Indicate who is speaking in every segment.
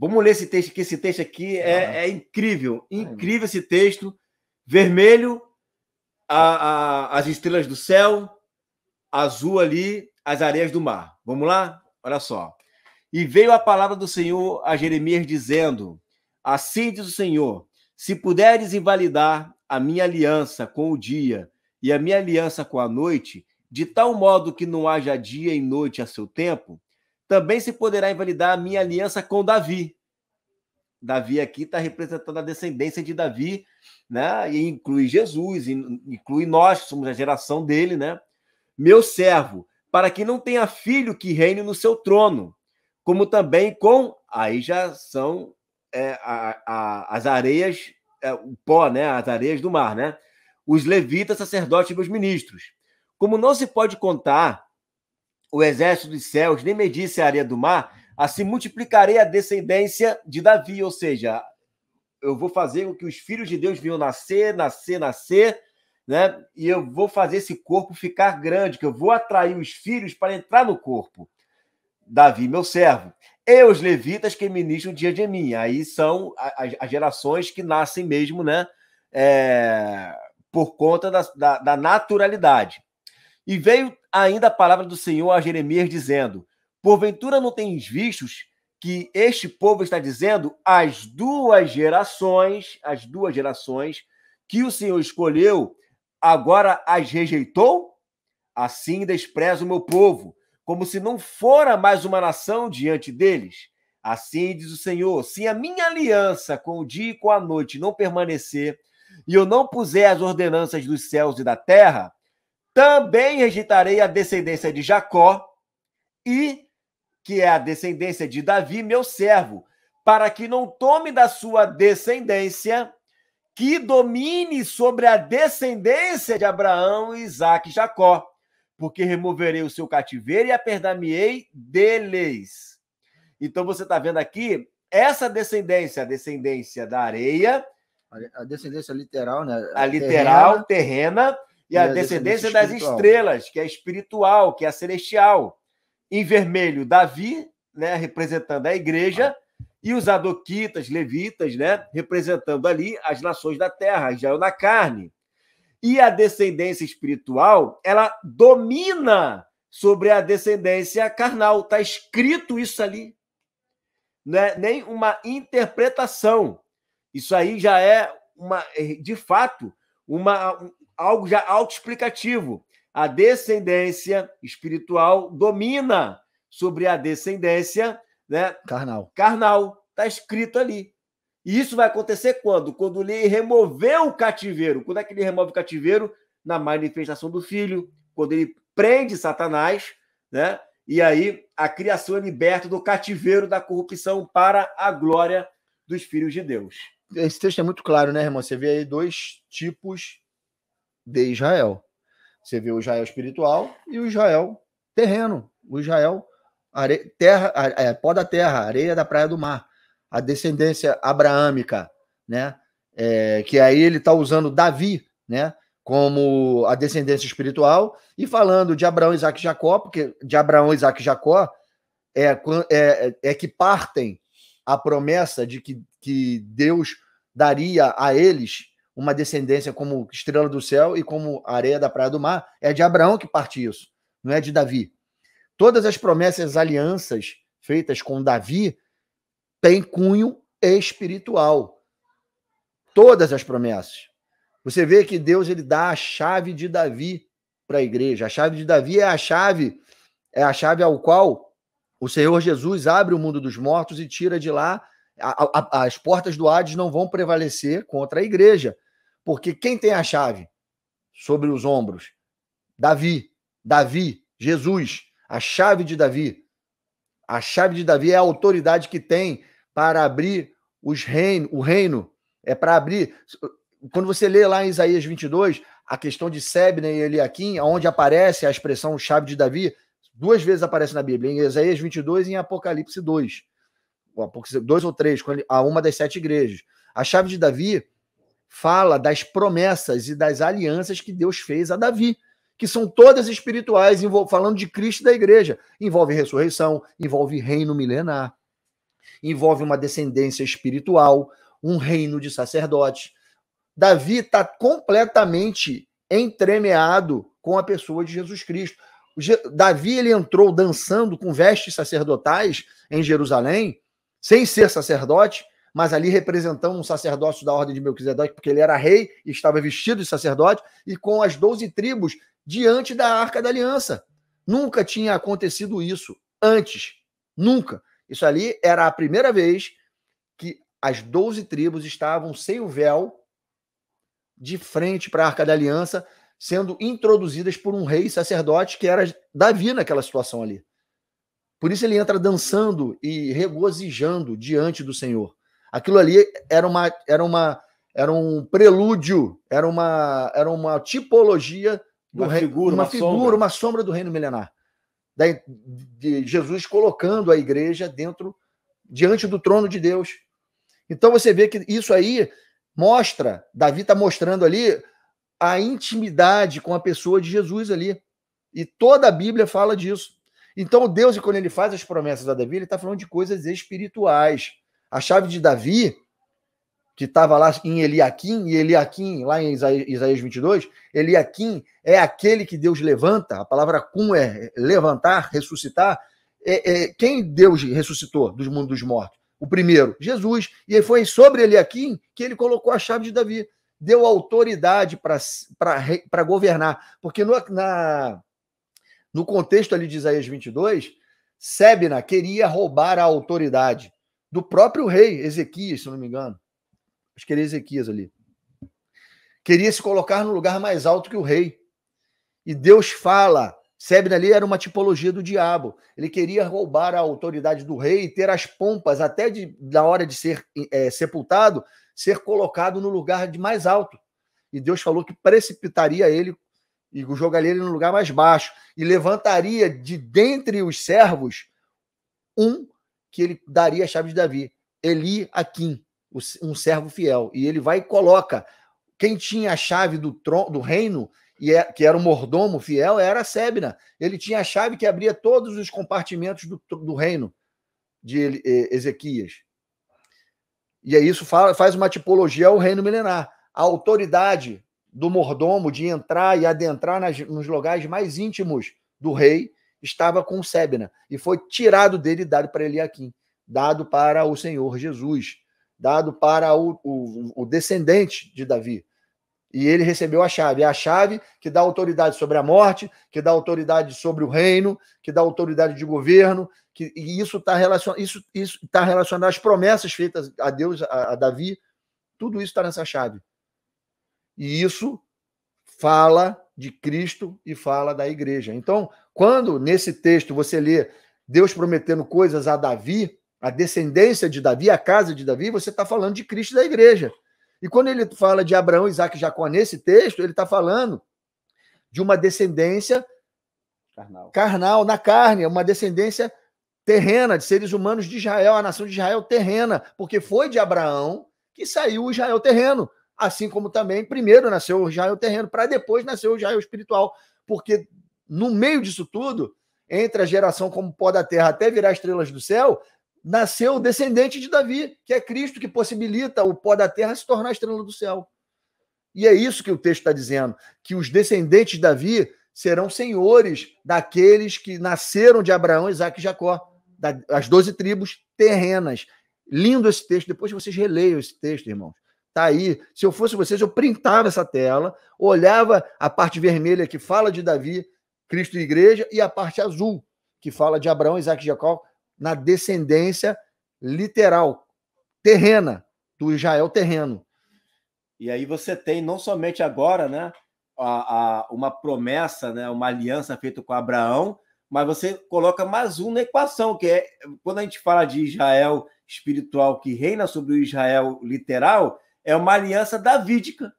Speaker 1: Vamos ler esse texto aqui. Esse texto aqui é, é incrível. Incrível esse texto. Vermelho, a, a, as estrelas do céu. Azul ali, as areias do mar. Vamos lá? Olha só. E veio a palavra do Senhor a Jeremias dizendo: Assim diz o Senhor: Se puderes invalidar a minha aliança com o dia e a minha aliança com a noite, de tal modo que não haja dia e noite a seu tempo, também se poderá invalidar a minha aliança com Davi. Davi aqui está representando a descendência de Davi, né? E inclui Jesus, inclui nós, somos a geração dele, né? Meu servo, para que não tenha filho que reine no seu trono, como também com. Aí já são é, a, a, as areias, é, o pó, né? As areias do mar, né? Os levitas, sacerdotes e meus ministros. Como não se pode contar o exército dos céus nem medisse a areia do mar, assim multiplicarei a descendência de Davi, ou seja, eu vou fazer com que os filhos de Deus venham nascer, nascer, nascer, né? E eu vou fazer esse corpo ficar grande, que eu vou atrair os filhos para entrar no corpo. Davi, meu servo, e os levitas que ministram o dia de mim. Aí são as gerações que nascem mesmo, né? É, por conta da, da, da naturalidade. E veio ainda a palavra do Senhor a Jeremias, dizendo: Porventura não tens vistos que este povo está dizendo as duas gerações, as duas gerações que o Senhor escolheu, agora as rejeitou? Assim despreza o meu povo, como se não fora mais uma nação diante deles. Assim diz o Senhor: se a minha aliança com o dia e com a noite não permanecer, e eu não puser as ordenanças dos céus e da terra, também registrarei a descendência de Jacó e que é a descendência de Davi, meu servo, para que não tome da sua descendência que domine sobre a descendência de Abraão, Isaac e Jacó, porque removerei o seu cativeiro e aperdameei deles. Então você está vendo aqui essa descendência, a descendência da areia. A descendência literal, né? A literal, terrena, terrena e, a, descendência, descendência das estrelas, que é espiritual, que é celestial. Em vermelho, Davi, né, representando a igreja, ah. e os adoquitas, levitas, né, representando ali as nações da terra, Israel na carne. E a descendência espiritual, ela domina sobre a descendência carnal. Está escrito isso ali. Não é nem uma interpretação. Isso aí já é, uma, de fato, uma, algo já autoexplicativo. A descendência espiritual domina sobre a descendência né? carnal. Carnal. Está escrito ali. E isso vai acontecer quando? Quando ele removeu o cativeiro. Quando é que ele remove o cativeiro? Na manifestação do filho, quando ele prende Satanás, né? E aí a criação é liberta do cativeiro da corrupção para a glória dos filhos de Deus.
Speaker 2: Esse texto é muito claro, né, irmão? Você vê aí dois tipos de Israel. Você vê o Israel espiritual e o Israel terreno, o Israel are... terra, é, pó da terra, areia da praia do mar, a descendência abraâmica, né? É, que aí ele está usando Davi, né? Como a descendência espiritual e falando de Abraão, Isaac e Jacó, porque de Abraão, Isaac e Jacó é, é, é, é que partem a promessa de que, que Deus daria a eles uma descendência como estrela do céu e como areia da praia do mar, é de Abraão que parte isso, não é de Davi. Todas as promessas, alianças feitas com Davi têm cunho espiritual. Todas as promessas. Você vê que Deus ele dá a chave de Davi para a igreja. A chave de Davi é a chave é a chave ao qual o Senhor Jesus abre o mundo dos mortos e tira de lá a, a, as portas do Hades não vão prevalecer contra a igreja. Porque quem tem a chave sobre os ombros? Davi. Davi, Jesus, a chave de Davi. A chave de Davi é a autoridade que tem para abrir os reino, o reino. É para abrir. Quando você lê lá em Isaías 22, a questão de Sebne e Eliakim, onde aparece a expressão chave de Davi, duas vezes aparece na Bíblia, em Isaías 22 e em Apocalipse 2. Apocalipse 2 ou 3, a uma das sete igrejas. A chave de Davi fala das promessas e das alianças que Deus fez a Davi, que são todas espirituais, falando de Cristo e da igreja. Envolve ressurreição, envolve reino milenar, envolve uma descendência espiritual, um reino de sacerdotes. Davi está completamente entremeado com a pessoa de Jesus Cristo. Davi ele entrou dançando com vestes sacerdotais em Jerusalém, sem ser sacerdote, mas ali representando um sacerdócio da ordem de Melquisedeque, porque ele era rei e estava vestido de sacerdote, e com as doze tribos diante da Arca da Aliança. Nunca tinha acontecido isso antes. Nunca. Isso ali era a primeira vez que as doze tribos estavam sem o véu, de frente para a Arca da Aliança, sendo introduzidas por um rei sacerdote que era Davi naquela situação ali. Por isso ele entra dançando e regozijando diante do Senhor. Aquilo ali era uma era uma era um prelúdio, era uma era uma tipologia do uma reino, figura, uma, uma figura, sombra. uma sombra do reino milenar. Da, de Jesus colocando a igreja dentro diante do trono de Deus. Então você vê que isso aí mostra, Davi está mostrando ali a intimidade com a pessoa de Jesus ali. E toda a Bíblia fala disso. Então Deus, quando ele faz as promessas a Davi, ele está falando de coisas espirituais. A chave de Davi, que estava lá em Eliakim, e Eliakim, lá em Isaías 22, Eliakim é aquele que Deus levanta, a palavra cum é levantar, ressuscitar. É, é, quem Deus ressuscitou dos mundos dos mortos? O primeiro, Jesus. E foi sobre Eliakim que ele colocou a chave de Davi. Deu autoridade para governar. Porque no, na, no contexto ali de Isaías 22, Sebna queria roubar a autoridade do próprio rei Ezequias, se não me engano. Acho que era Ezequias ali. Queria se colocar no lugar mais alto que o rei. E Deus fala. Sebna ali era uma tipologia do diabo. Ele queria roubar a autoridade do rei e ter as pompas, até de, na hora de ser é, sepultado, ser colocado no lugar de mais alto. E Deus falou que precipitaria ele e jogaria ele no lugar mais baixo. E levantaria de dentre os servos um que ele daria a chave de Davi. Eli Aquim, um servo fiel. E ele vai e coloca. Quem tinha a chave do, trono, do reino, e é, que era o mordomo fiel, era Sebna. Ele tinha a chave que abria todos os compartimentos do, do reino de Ezequias. E aí isso faz uma tipologia ao reino milenar. A autoridade do mordomo de entrar e adentrar nas, nos lugares mais íntimos do rei estava com Sebna e foi tirado dele e dado para Eliakim, dado para o Senhor Jesus, dado para o, o, o descendente de Davi. E ele recebeu a chave. a chave que dá autoridade sobre a morte, que dá autoridade sobre o reino, que dá autoridade de governo. Que, e isso está relacionado isso, isso tá relacionado às promessas feitas a Deus, a, a Davi. Tudo isso está nessa chave. E isso fala de Cristo e fala da igreja. Então, quando nesse texto você lê Deus prometendo coisas a Davi, a descendência de Davi, a casa de Davi, você está falando de Cristo e da igreja. E quando ele fala de Abraão, Isaac e Jacó nesse texto, ele está falando de uma descendência carnal. carnal, na carne, uma descendência terrena, de seres humanos de Israel, a nação de Israel terrena, porque foi de Abraão que saiu o Israel terreno, assim como também primeiro nasceu o Israel terreno, para depois nascer o Israel espiritual, porque no meio disso tudo, entre a geração como pó da terra até virar estrelas do céu, nasceu o descendente de Davi, que é Cristo que possibilita o pó da terra se tornar estrela do céu. E é isso que o texto está dizendo, que os descendentes de Davi serão senhores daqueles que nasceram de Abraão, Isaac e Jacó, as doze tribos terrenas. Lindo esse texto, depois vocês releiam esse texto, irmãos. Tá aí. Se eu fosse vocês, eu printava essa tela, olhava a parte vermelha que fala de Davi, Cristo e Igreja, e a parte azul, que fala de Abraão, Isaac e Jacó na descendência literal, terrena, do Israel terreno. E aí você tem não somente
Speaker 1: agora, né, a, a, uma promessa, né, uma aliança feita com Abraão, mas você coloca mais um na equação, que é quando a gente fala de Israel espiritual que reina sobre o Israel literal, é uma aliança davídica.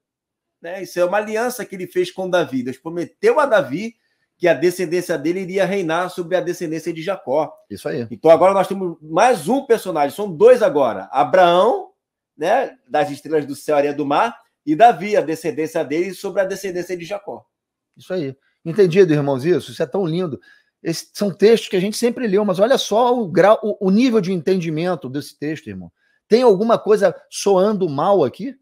Speaker 1: Né? Isso é uma aliança que ele fez com Davi. Deus prometeu a Davi que a descendência dele iria reinar sobre a descendência de Jacó. Isso aí. Então agora nós temos mais um personagem, são dois agora: Abraão, né, das estrelas do céu e do mar, e Davi, a descendência dele sobre a descendência de Jacó.
Speaker 2: Isso aí. Entendido, irmãos, isso? Isso é tão lindo. Esses são textos que a gente sempre leu, mas olha só o grau, o, o nível de entendimento desse texto, irmão. Tem alguma coisa soando mal aqui?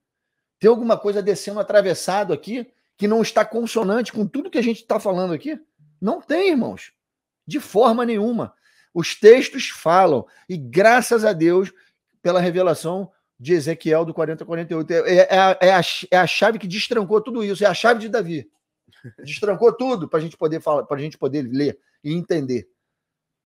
Speaker 2: Tem alguma coisa descendo atravessado aqui? que não está consonante com tudo que a gente está falando aqui? Não tem, irmãos. De forma nenhuma. Os textos falam. E graças a Deus pela revelação de Ezequiel do 40 48. É, é, é, é, a, é a chave que destrancou tudo isso. É a chave de Davi. Destrancou tudo para a gente poder falar, para a gente poder ler e entender.